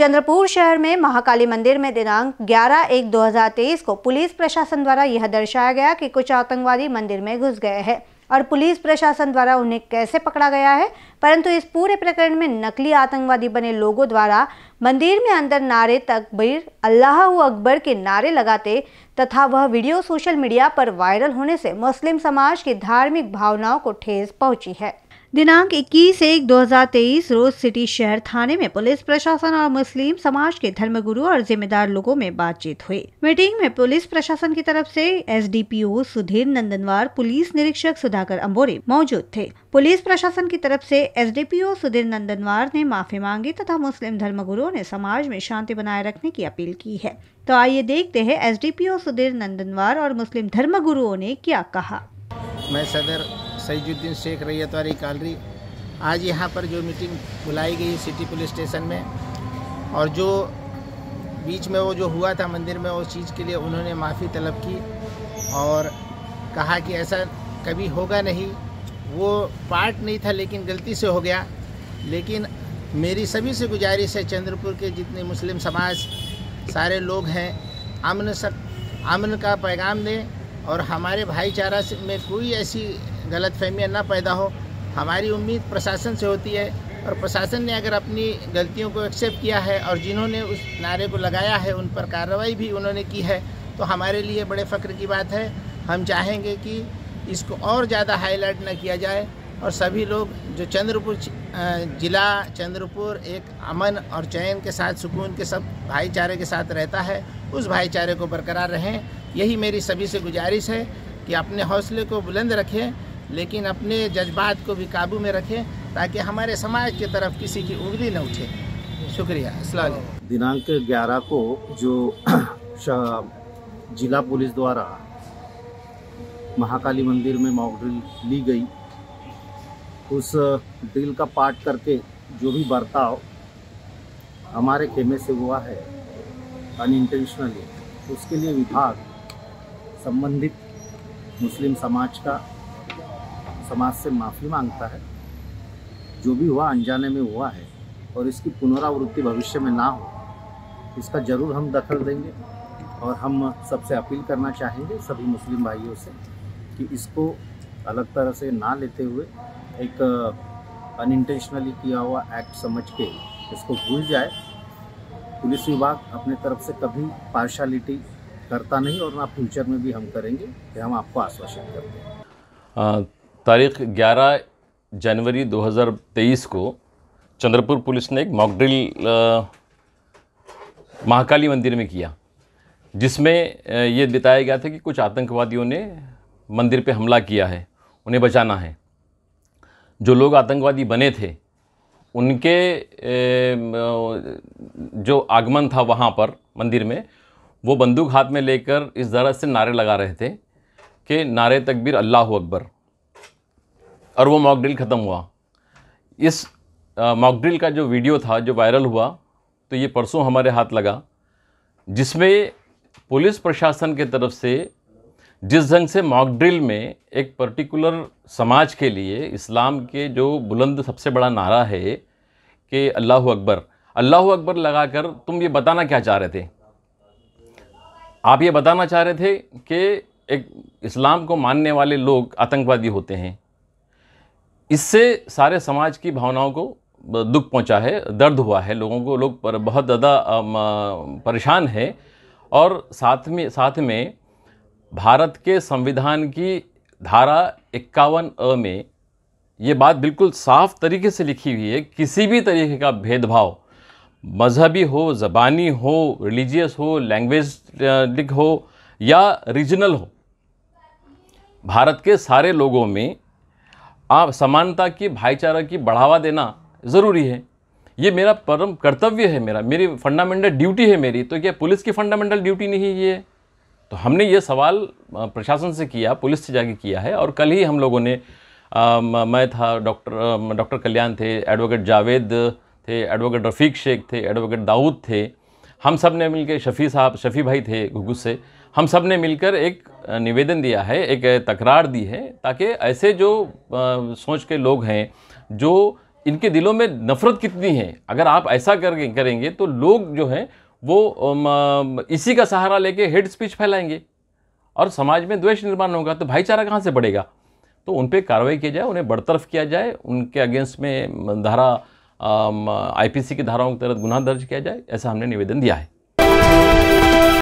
चंद्रपुर शहर में महाकाली मंदिर में दिनांक 11 एक 2023 को पुलिस प्रशासन द्वारा यह दर्शाया गया कि कुछ आतंकवादी मंदिर में घुस गए हैं और पुलिस प्रशासन द्वारा उन्हें कैसे पकड़ा गया है परंतु इस पूरे प्रकरण में नकली आतंकवादी बने लोगों द्वारा मंदिर में अंदर नारे तकबीर अल्लाह अकबर के नारे लगाते तथा वह वीडियो सोशल मीडिया पर वायरल होने से मुस्लिम समाज की धार्मिक भावनाओं को ठेस पहुंची है दिनांक 21 एक 2023 रोज सिटी शहर थाने में पुलिस प्रशासन और मुस्लिम समाज के धर्मगुरु और जिम्मेदार लोगों में बातचीत हुई मीटिंग में पुलिस प्रशासन की तरफ से एसडीपीओ सुधीर नंदनवार पुलिस निरीक्षक सुधाकर अम्बोरे मौजूद थे पुलिस प्रशासन की तरफ से एसडीपीओ सुधीर नंदनवार ने माफी मांगी तथा मुस्लिम धर्मगुरुओं ने समाज में शांति बनाए रखने की अपील की है तो आइए देखते हैं एसडीपीओ सुधीर नंदनवार और मुस्लिम धर्मगुरुओं ने क्या कहा मैं सदर सईजुद्दीन शेख रैयतवारी कालरी आज यहाँ पर जो मीटिंग बुलाई गई सिटी पुलिस स्टेशन में और जो बीच में वो जो हुआ था मंदिर में उस चीज़ के लिए उन्होंने माफ़ी तलब की और कहा कि ऐसा कभी होगा नहीं वो पार्ट नहीं था लेकिन गलती से हो गया लेकिन मेरी सभी से गुजारिश है चंद्रपुर के जितने मुस्लिम समाज सारे लोग हैं अमन सक अमन का पैगाम दें और हमारे भाईचारा में कोई ऐसी गलत फहमियाँ ना पैदा हो हमारी उम्मीद प्रशासन से होती है और प्रशासन ने अगर अपनी गलतियों को एक्सेप्ट किया है और जिन्होंने उस नारे को लगाया है उन पर कार्रवाई भी उन्होंने की है तो हमारे लिए बड़े फ़ख्र की बात है हम चाहेंगे कि इसको और ज़्यादा हाईलाइट न किया जाए और सभी लोग जो चंद्रपुर जिला चंद्रपुर एक अमन और चयन के साथ सुकून के सब भाईचारे के साथ रहता है उस भाईचारे को बरकरार रहें यही मेरी सभी से गुजारिश है कि अपने हौसले को बुलंद रखें लेकिन अपने जज्बात को भी काबू में रखें ताकि हमारे समाज की तरफ किसी की उंगली न उठे शुक्रिया असल दिनांक 11 को जो जिला पुलिस द्वारा महाकाली मंदिर में मॉक ड्रिल ली गई उस ड्रिल का पाठ करके जो भी बर्ताव हमारे खेमे से हुआ है अनइंटेंशनली उसके लिए विभाग संबंधित मुस्लिम समाज का समाज से माफ़ी मांगता है जो भी हुआ अनजाने में हुआ है और इसकी पुनरावृत्ति भविष्य में ना हो इसका ज़रूर हम दखल देंगे और हम सबसे अपील करना चाहेंगे सभी मुस्लिम भाइयों से कि इसको अलग तरह से ना लेते हुए एक अनइंटेंशनली uh, किया हुआ एक्ट समझ के इसको भूल जाए पुलिस विभाग अपने तरफ से कभी पार्शालिटी करता नहीं और ना फ्यूचर में भी हम करेंगे कि हम आपको आश्वासित करते हैं uh, तारीख 11 जनवरी 2023 को चंद्रपुर पुलिस ने एक मॉकड्रिल महाकाली मंदिर में किया जिसमें ये बताया गया था कि कुछ आतंकवादियों ने मंदिर पे हमला किया है उन्हें बचाना है जो लोग आतंकवादी बने थे उनके जो आगमन था वहाँ पर मंदिर में वो बंदूक हाथ में लेकर इस तरह से नारे लगा रहे थे कि नारे तकबीर अल्लाह अकबर और वो मॉक ड्रिल ख़त्म हुआ इस मॉक ड्रिल का जो वीडियो था जो वायरल हुआ तो ये परसों हमारे हाथ लगा जिसमें पुलिस प्रशासन के तरफ से जिस ढंग से मॉक ड्रिल में एक पर्टिकुलर समाज के लिए इस्लाम के जो बुलंद सबसे बड़ा नारा है कि अल्लाह अकबर अल्लाह अकबर लगाकर तुम ये बताना क्या चाह रहे थे आप ये बताना चाह रहे थे कि एक इस्लाम को मानने वाले लोग आतंकवादी होते हैं इससे सारे समाज की भावनाओं को दुख पहुंचा है दर्द हुआ है लोगों को लोग पर बहुत ज़्यादा परेशान है और साथ में साथ में भारत के संविधान की धारा इक्यावन अ में ये बात बिल्कुल साफ तरीके से लिखी हुई है किसी भी तरीके का भेदभाव मजहबी हो ज़बानी हो रिलीजियस हो लैंग्वेज हो या रीजनल हो भारत के सारे लोगों में आप समानता की भाईचारा की बढ़ावा देना ज़रूरी है ये मेरा परम कर्तव्य है मेरा मेरी फंडामेंटल ड्यूटी है मेरी तो क्या पुलिस की फंडामेंटल ड्यूटी नहीं ये तो हमने ये सवाल प्रशासन से किया पुलिस से जाके किया है और कल ही हम लोगों ने आ, मैं था डॉक्टर डॉक्टर कल्याण थे एडवोकेट जावेद थे एडवोकेट रफ़ीक शेख थे एडवोकेट दाऊद थे हम सब ने मिल शफ़ी साहब शफ़ी भाई थे घुगुस से हम सब ने मिलकर एक निवेदन दिया है एक तकरार दी है ताकि ऐसे जो आ, सोच के लोग हैं जो इनके दिलों में नफ़रत कितनी है अगर आप ऐसा कर करेंगे तो लोग जो हैं वो इसी का सहारा लेके हेड स्पीच फैलाएंगे और समाज में द्वेष निर्माण होगा तो भाईचारा कहाँ से बढ़ेगा तो उन पर कार्रवाई की जाए उन्हें बरतरफ किया जाए उनके अगेंस्ट में धारा आईपीसी की धाराओं के तहत गुनाह दर्ज किया जाए ऐसा हमने निवेदन दिया है